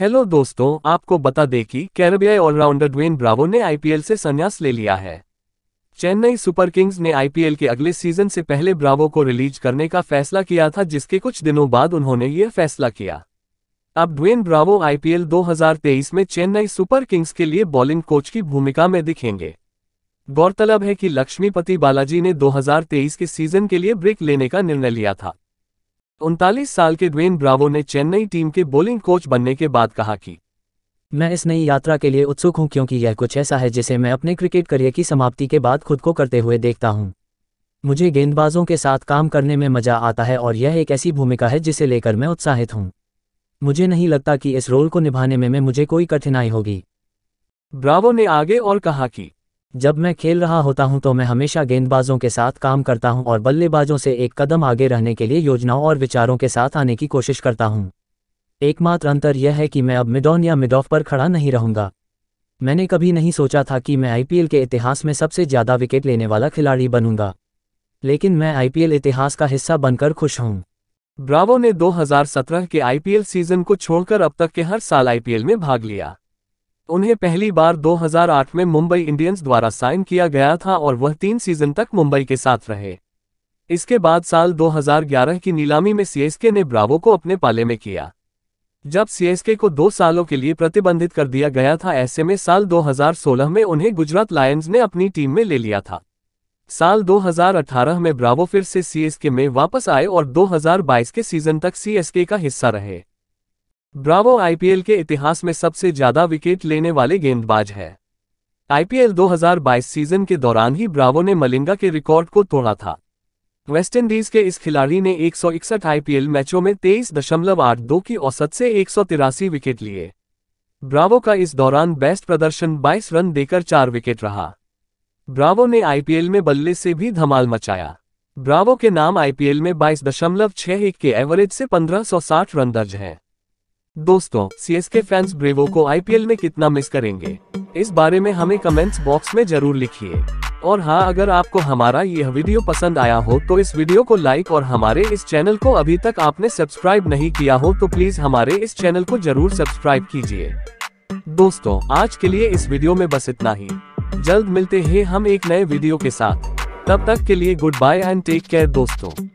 Hello दोस्तों आपको बता दें कि कैरेबियाई ऑलराउंडर ड्वेन ब्रावो ने आईपीएल से संन्यास ले लिया है चेन्नई सुपर किंग्स ने आईपीएल के अगले सीजन से पहले ब्रावो को रिलीज करने का फैसला किया था जिसके कुछ दिनों बाद उन्होंने यह फैसला किया अब ड्वेन ब्रावो आईपीएल 2023 में चेन्नई सुपर किंग्स के लिए बॉलिंग कोच की भूमिका में दिखेंगे गौरतलब है कि लक्ष्मीपति बालाजी ने 2023 के सीजन के लिए ब्रेक लेने का निर्णय लिया था उनतालीस साल के ड्वेन ब्रावो ने चेन्नई टीम के बोलिंग कोच बनने के बाद कहा कि मैं इस नई यात्रा के लिए उत्सुक हूं क्योंकि यह कुछ ऐसा है जिसे मैं अपने क्रिकेट करियर की समाप्ति के बाद खुद को करते हुए देखता हूं। मुझे गेंदबाजों के साथ काम करने में मजा आता है और यह एक ऐसी भूमिका है जिसे लेकर मैं उत्साहित हूं। मुझे नहीं लगता कि इस रोल को निभाने में, में मुझे कोई कठिनाई होगी ब्रावो ने आगे और कहा कि जब मैं खेल रहा होता हूं तो मैं हमेशा गेंदबाजों के साथ काम करता हूं और बल्लेबाजों से एक कदम आगे रहने के लिए योजनाओं और विचारों के साथ आने की कोशिश करता हूं। एकमात्र अंतर यह है कि मैं अब मिडॉन या मिडॉफ पर खड़ा नहीं रहूंगा मैंने कभी नहीं सोचा था कि मैं आईपीएल के इतिहास में सबसे ज़्यादा विकेट लेने वाला खिलाड़ी बनूंगा लेकिन मैं आईपीएल इतिहास का हिस्सा बनकर खुश हूँ ब्रावो ने दो के आईपीएल सीजन को छोड़कर अब तक के हर साल आईपीएल में भाग लिया उन्हें पहली बार 2008 में मुंबई इंडियंस द्वारा साइन किया गया था और वह तीन सीजन तक मुंबई के साथ रहे इसके बाद साल 2011 की नीलामी में सीएसके ने ब्रावो को अपने पाले में किया जब सीएसके को दो सालों के लिए प्रतिबंधित कर दिया गया था ऐसे में साल 2016 में उन्हें गुजरात लायंस ने अपनी टीम में ले लिया था साल 2018 में ब्रावो फिर से सीएसके में वापस आए और 2022 के सीजन तक सीएसके का हिस्सा रहे ब्रावो आईपीएल के इतिहास में सबसे ज्यादा विकेट लेने वाले गेंदबाज है आईपीएल 2022 सीजन के दौरान ही ब्रावो ने मलिंगा के रिकॉर्ड को तोड़ा था वेस्टइंडीज के इस खिलाड़ी ने 161 आईपीएल मैचों में दो की औसत से एक विकेट लिए ब्रावो का इस दौरान बेस्ट प्रदर्शन 22 रन देकर चार विकेट रहा ब्रावो ने आईपीएल में बल्ले से भी धमाल मचाया ब्रावो के नाम आईपीएल में 22.61 के एवरेज से 1560 रन दर्ज हैं दोस्तों सीएसके फैंस ब्रेवो को आईपीएल में कितना मिस करेंगे इस बारे में हमें कमेंट्स बॉक्स में जरूर लिखिए और हाँ अगर आपको हमारा यह वीडियो पसंद आया हो तो इस वीडियो को लाइक और हमारे इस चैनल को अभी तक आपने सब्सक्राइब नहीं किया हो तो प्लीज हमारे इस चैनल को जरूर सब्सक्राइब कीजिए दोस्तों आज के लिए इस वीडियो में बस इतना ही जल्द मिलते हैं हम एक नए वीडियो के साथ तब तक के लिए goodbye and take care दोस्तों